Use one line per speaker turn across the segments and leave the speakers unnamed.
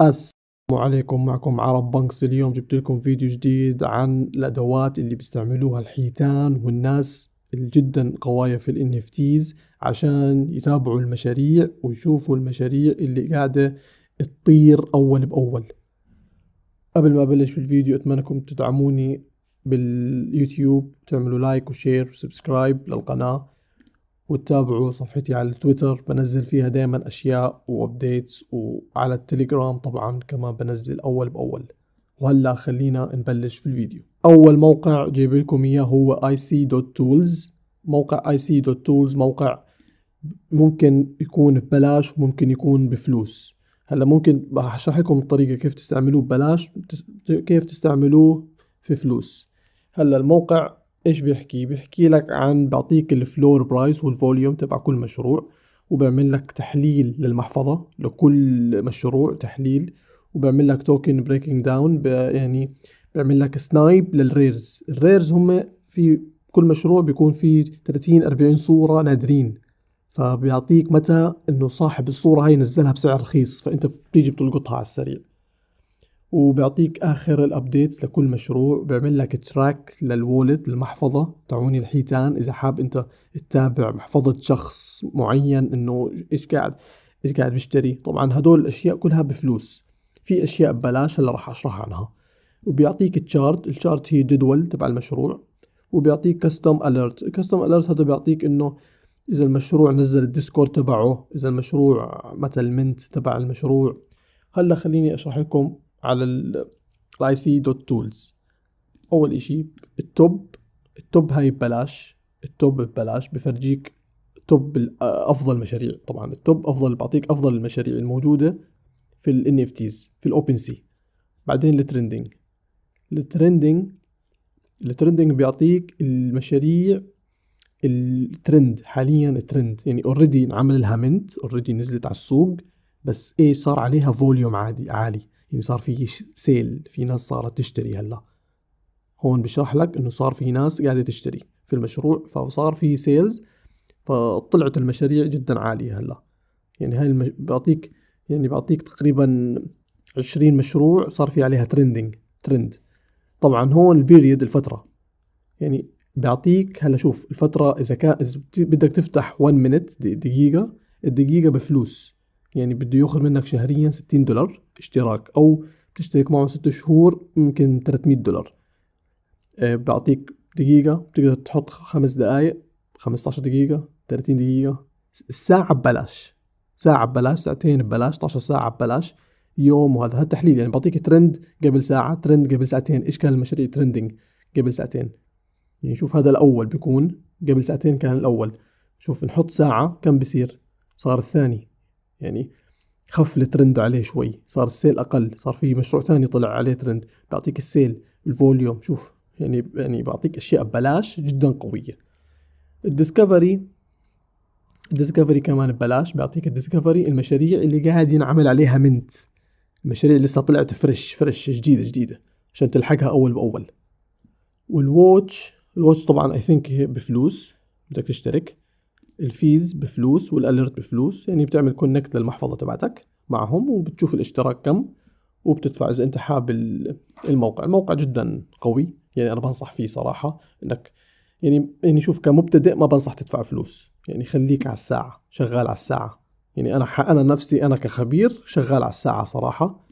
السلام عليكم معكم عرب بنكس اليوم جبت لكم فيديو جديد عن الادوات اللي بيستعملوها الحيتان والناس اللي جدا قوايا في ال اف عشان يتابعوا المشاريع ويشوفوا المشاريع اللي قاعدة تطير اول باول قبل ما ابلش في الفيديو انكم تدعموني باليوتيوب تعملوا لايك وشير وسبسكرايب للقناة وتتابعوا صفحتي على تويتر بنزل فيها دائما اشياء وابديتس وعلى التليجرام طبعا كمان بنزل اول باول وهلا خلينا نبلش في الفيديو اول موقع جايب لكم اياه هو ic.tools موقع ic.tools موقع ممكن يكون ببلاش وممكن يكون بفلوس هلا ممكن بشرح لكم الطريقه كيف تستعملوه ببلاش كيف تستعملوه في فلوس هلا الموقع ايش بيحكي بيحكي لك عن بعطيك الفلور برايس والفوليوم تبع كل مشروع وبعمل لك تحليل للمحفظة لكل مشروع تحليل وبعمل لك توكن بريكنج داون يعني بعمل لك سنايب للريرز الريرز هم في كل مشروع بيكون في 30 40 صورة نادرين فبيعطيك متى انه صاحب الصورة هاي نزلها بسعر رخيص فانت بتيجي بتلقطها على السريع وبيعطيك اخر الابديتس لكل مشروع بيعمل لك تراك للوولت المحفظه تعوني الحيتان اذا حاب انت تتابع محفظه شخص معين انه ايش قاعد ايش قاعد بيشتري طبعا هدول الاشياء كلها بفلوس في اشياء ببلاش هلا راح اشرح عنها وبيعطيك تشارت التشارت هي جدول تبع المشروع وبيعطيك كاستم اليرت كاستم اليرت هذا بيعطيك انه اذا المشروع نزل الديسكورد تبعه اذا المشروع مثل منت تبع المشروع هلا خليني اشرح لكم على الاي سي دوت تولز اول اشي التوب التوب هاي ببلاش التوب ببلاش بفرجيك توب آه، افضل مشاريع طبعا التوب افضل بعطيك افضل المشاريع الموجوده في ال NFTs في الاوبن سي بعدين الترندنج الترندنج الترندنج بيعطيك المشاريع الترند حاليا الترند يعني اوريدي انعمل لها منت اوريدي نزلت على السوق بس ايه صار عليها فوليوم عادي عالي يعني صار في سيل في ناس صارت تشتري هلا هون بشرح لك انه صار في ناس قاعده تشتري في المشروع فصار في سيلز فطلعت المشاريع جدا عاليه هلا يعني هاي المش... بعطيك يعني بعطيك تقريبا 20 مشروع صار في عليها ترندنج ترند طبعا هون البيريد الفتره يعني بيعطيك هلا شوف الفتره اذا كان اذا بدك تفتح 1 مينت دقيقه الدقيقه بفلوس يعني بده ياخذ منك شهريا 60 دولار اشتراك او بتشترك معه 6 شهور ممكن 300 دولار أه بعطيك دقيقة بتقدر تحط خمس دقايق 15 دقيقة 30 دقيقة الساعة ببلاش ساعة ببلاش ساعتين ببلاش 12 ساعة ببلاش يوم وهذا هالتحليل يعني بعطيك ترند قبل ساعة ترند قبل ساعتين ايش كان المشاريع ترندنج قبل ساعتين يعني شوف هذا الأول بيكون قبل ساعتين كان الأول شوف نحط ساعة كم بصير صار الثاني يعني خف الترند عليه شوي صار السيل اقل صار في مشروع ثاني طلع عليه ترند بيعطيك السيل الفوليوم شوف يعني يعني بعطيك اشياء ببلاش جدا قويه الديسكفري الديسكفري كمان ببلاش بيعطيك الديسكفري المشاريع اللي قاعد ينعمل عليها منت المشاريع اللي لسه طلعت فريش فريش جديده جديده عشان تلحقها اول باول والووتش الووتش طبعا اي ثينك بفلوس بدك تشترك الفيز بفلوس والاليرت بفلوس يعني بتعمل كونكت للمحفظه تبعتك معهم وبتشوف الاشتراك كم وبتدفع اذا انت حاب الموقع الموقع جدا قوي يعني انا بنصح فيه صراحه انك يعني يعني شوف كمبتدئ ما بنصح تدفع فلوس يعني خليك على الساعه شغال على الساعه يعني انا انا نفسي انا كخبير شغال على الساعه صراحه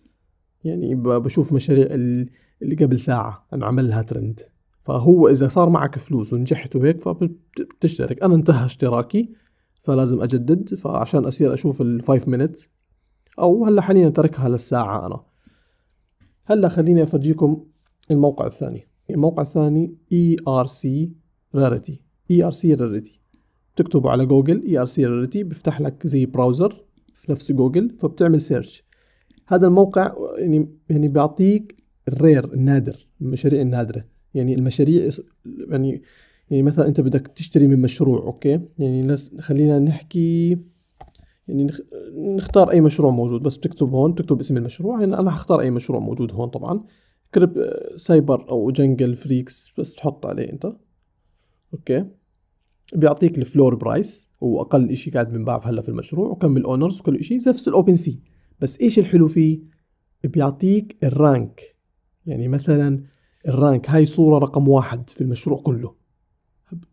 يعني بشوف مشاريع اللي قبل ساعه انا عملها ترند فهو اذا صار معك فلوس ونجحت وهيك فبتشترك انا انتهى اشتراكي فلازم اجدد فعشان اصير اشوف 5 minutes او هلا حاليا تركها للساعة انا هلا خليني افرجيكم الموقع الثاني الموقع الثاني ERC Rarity ERC Rarity تكتبه على جوجل ERC Rarity بيفتح لك زي براوزر في نفس جوجل فبتعمل سيرش هذا الموقع يعني يعني بيعطيك الرير النادر المشاريع النادره يعني المشاريع يعني يعني مثلا انت بدك تشتري من مشروع اوكي يعني خلينا نحكي يعني نختار اي مشروع موجود بس بتكتب هون بتكتب اسم المشروع يعني انا حختار اي مشروع موجود هون طبعا كريب سايبر او جنجل فريكس بس تحط عليه انت اوكي بيعطيك الفلور برايس واقل شيء قاعد بنباع هلا في المشروع وكم الاونرز وكل شيء زي نفس الاوبن سي بس ايش الحلو فيه بيعطيك الرانك يعني مثلا الرانك هاي صورة رقم واحد في المشروع كله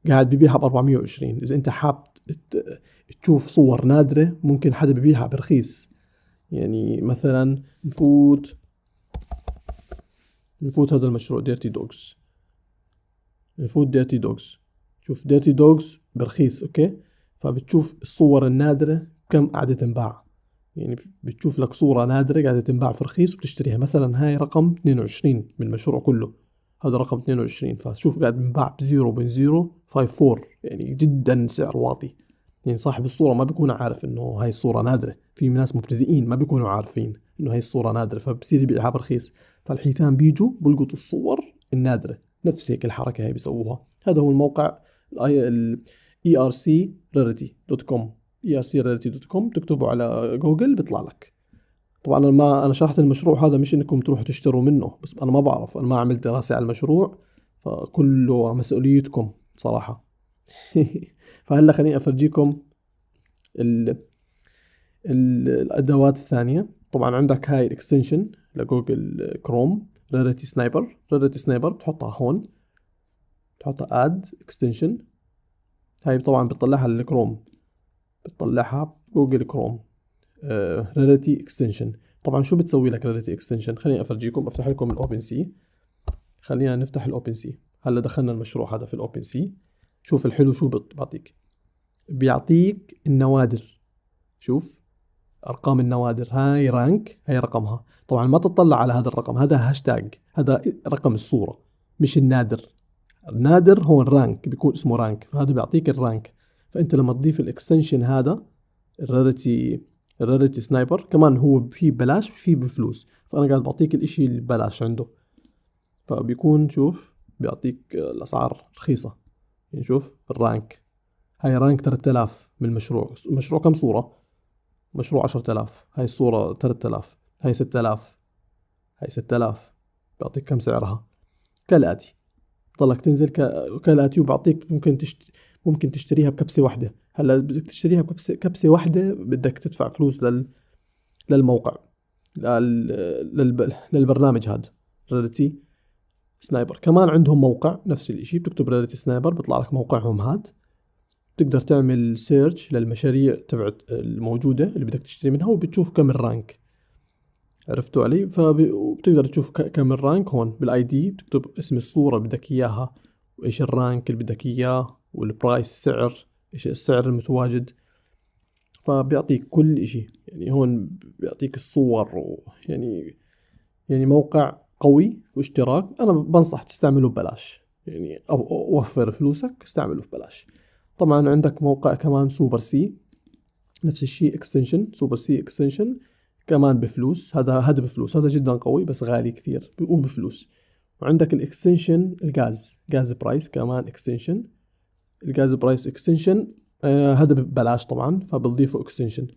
قاعد ببيعها ب 420 إذا أنت حاب تشوف صور نادرة ممكن حدا ببيعها برخيص يعني مثلا نفوت نفوت هذا المشروع ديرتي دوجز نفوت ديرتي دوجز شوف ديرتي دوجز برخيص اوكي فبتشوف الصور النادرة كم قاعدة تنباع يعني بتشوف لك صورة نادرة قاعدة تنباع في رخيص وبتشتريها مثلا هاي رقم 22 من المشروع كله هذا رقم 22 فشوف قاعد بنباع ب 0.054 يعني جدا سعر واطي يعني صاحب الصورة ما بيكون عارف انه هاي الصورة نادرة في ناس مبتدئين ما بيكونوا عارفين انه هاي الصورة نادرة فبصير يبيعها برخيص فالحيتان بيجوا بلقطوا الصور النادرة نفس هيك الحركة هاي بيسووها هذا هو الموقع الاي ار سي ERC دوت كوم اي ار سي دوت كوم تكتبه على جوجل بيطلع لك طبعا انا ما انا شرحت المشروع هذا مش انكم تروحوا تشتروا منه بس انا ما بعرف انا ما عملت دراسه على المشروع فكله مسؤوليتكم صراحه فهلا خليني افرجيكم ال... ال... الادوات الثانيه طبعا عندك هاي الاكستنشن لجوجل كروم راريتي سنايبر راريتي سنايبر بتحطها هون بتحطها اد اكستنشن هاي طبعا بتطلعها للكروم بتطلعها بجوجل كروم راريتي آه، اكستنشن طبعا شو بتسوي لك راريتي اكستنشن خليني افرجيكم افتح لكم الاوبن سي خلينا نفتح الاوبن سي هلا دخلنا المشروع هذا في الاوبن سي شوف الحلو شو بيعطيك بيعطيك النوادر شوف ارقام النوادر هاي رانك هاي رقمها طبعا ما تطلع على هذا الرقم هذا هاشتاج هذا رقم الصوره مش النادر النادر هو الرانك بيكون اسمه رانك فهذا بيعطيك الرانك فانت لما تضيف الاكستنشن هذا الراريتي الراريتي سنايبر كمان هو في بلاش في بفلوس فانا قاعد بعطيك الاشي اللي ببلاش عنده فبيكون شوف بيعطيك آه، الاسعار رخيصه يعني شوف الرانك هاي رانك 3000 من المشروع المشروع كم صوره مشروع 10000 هاي الصوره 3000 هاي 6000 هاي 6000 بيعطيك كم سعرها كالاتي بضلك تنزل كالاتي وبعطيك ممكن تشتري ممكن تشتريها بكبسه واحده هلا بدك تشتريها بكبسه كبسه واحده بدك تدفع فلوس لل للموقع لل... للبرنامج هذا ريدتي سنايبر كمان عندهم موقع نفس الشيء بتكتب ريدتي سنايبر بيطلع لك موقعهم هذا بتقدر تعمل سيرش للمشاريع تبعت الموجودة اللي بدك تشتري منها وبتشوف كم الرانك عرفتوا علي فبتقدر تشوف كم الرانك هون بالاي دي بتكتب اسم الصورة بدك اياها وايش الرانك اللي بدك اياه والبرايس سعر ايش السعر المتواجد فبيعطيك كل شيء يعني هون بيعطيك الصور ويعني يعني يعني موقع قوي واشتراك انا بنصح تستعمله ببلاش يعني او وفر فلوسك استعمله ببلاش طبعا عندك موقع كمان سوبر سي نفس الشيء اكستنشن سوبر سي اكستنشن كمان بفلوس هذا هذا بفلوس هذا جدا قوي بس غالي كثير وبفلوس وعندك الاكستنشن الجاز جاز برايس كمان اكستنشن الجاز برايس اكستنشن هذا ببلاش طبعا فبضيفه اكستنشن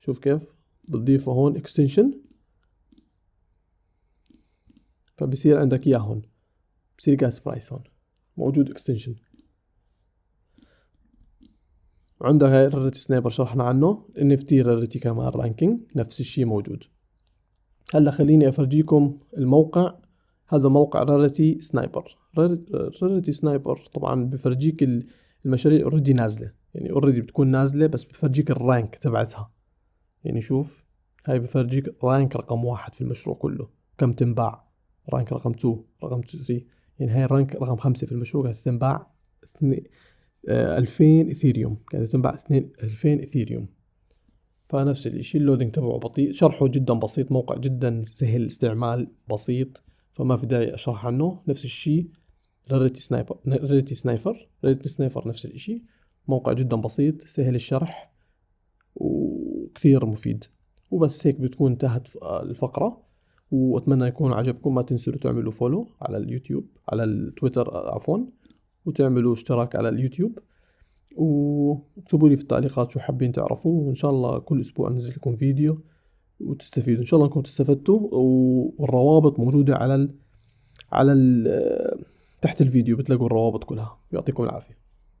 شوف كيف بضيفه هون اكستنشن فبصير عندك اياه هون بصير جاز برايس هون موجود اكستنشن عندك هاي الريتي سنايبر شرحنا عنه ان اف تي ريتي كمان رانكينج نفس الشيء موجود هلا خليني افرجيكم الموقع هذا موقع راريتي سنايبر راريتي سنايبر طبعا بفرجيك المشاريع اوريدي نازله يعني اوريدي بتكون نازله بس بفرجيك الرانك تبعتها يعني شوف هاي بفرجيك رانك رقم واحد في المشروع كله كم تنباع رانك رقم 2 رقم 3 يعني هاي رانك رقم خمسة في المشروع كانت تنباع 2000 آه، اثيريوم كانت تنباع 2000 اثيريوم فنفس الشيء اللودينج تبعه بطيء شرحه جدا بسيط موقع جدا سهل استعمال بسيط فما في داعي اشرح عنه نفس الشيء ريتي سنايبر ريتي سنايفر ريتي سنايفر نفس الشيء موقع جدا بسيط سهل الشرح وكثير مفيد وبس هيك بتكون انتهت الفقرة واتمنى يكون عجبكم ما تنسوا تعملوا فولو على اليوتيوب على التويتر آه، عفوا وتعملوا اشتراك على اليوتيوب واكتبوا لي في التعليقات شو حابين تعرفوا وان شاء الله كل اسبوع انزل لكم فيديو وتستفيدوا ان شاء الله انكم استفدتوا والروابط موجودة على ال على ال تحت الفيديو بتلاقوا الروابط كلها يعطيكم العافيه